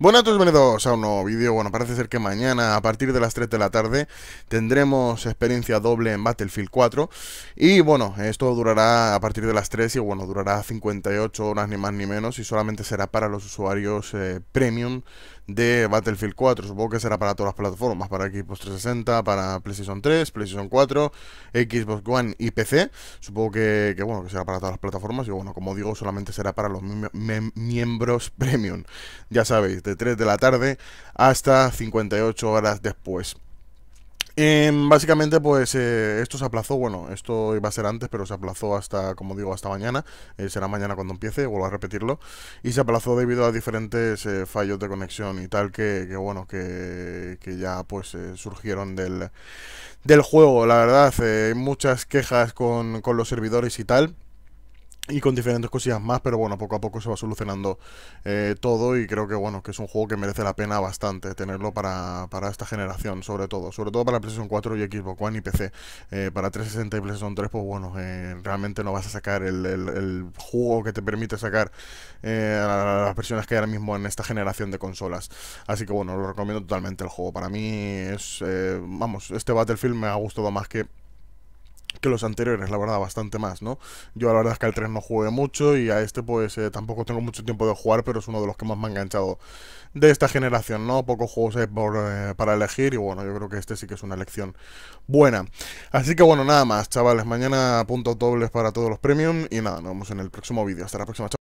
Buenas a todos, bienvenidos a un nuevo vídeo. Bueno, parece ser que mañana a partir de las 3 de la tarde tendremos experiencia doble en Battlefield 4 y bueno, esto durará a partir de las 3 y bueno, durará 58 horas ni más ni menos y solamente será para los usuarios eh, premium de Battlefield 4. Supongo que será para todas las plataformas, para Xbox 360, para PlayStation 3, PlayStation 4, Xbox One y PC. Supongo que, que bueno, que será para todas las plataformas y bueno, como digo, solamente será para los miembros premium. Ya sabéis de 3 de la tarde hasta 58 horas después. Em, básicamente, pues eh, esto se aplazó, bueno, esto iba a ser antes, pero se aplazó hasta, como digo, hasta mañana. Eh, será mañana cuando empiece, vuelvo a repetirlo. Y se aplazó debido a diferentes eh, fallos de conexión y tal que, bueno, que, ya pues surgieron del, del juego. La verdad, muchas quejas con, con los servidores y tal y con diferentes cosillas más, pero bueno, poco a poco se va solucionando eh, todo y creo que bueno, que es un juego que merece la pena bastante tenerlo para, esta generación, sobre todo, sobre todo para PlayStation 4 y Xbox One y PC. Eh, para 360 y PlayStation 3, pues bueno, eh, realmente no vas a sacar el, juego que te permite sacar a las personas que hay ahora mismo en esta generación de consolas. Así que bueno, lo recomiendo totalmente el juego. Para mí es, vamos, este Battlefield me ha gustado más que que los anteriores, la verdad, bastante más, ¿no? Yo la verdad es que al 3 no jugué mucho y a este pues eh, tampoco tengo mucho tiempo de jugar, pero es uno de los que más me ha enganchado de esta generación, ¿no? Pocos juegos hay eh, para elegir y bueno, yo creo que este sí que es una elección buena. Así que bueno, nada más, chavales, mañana puntos dobles para todos los premium y nada, nos vemos en el próximo vídeo. Hasta la próxima,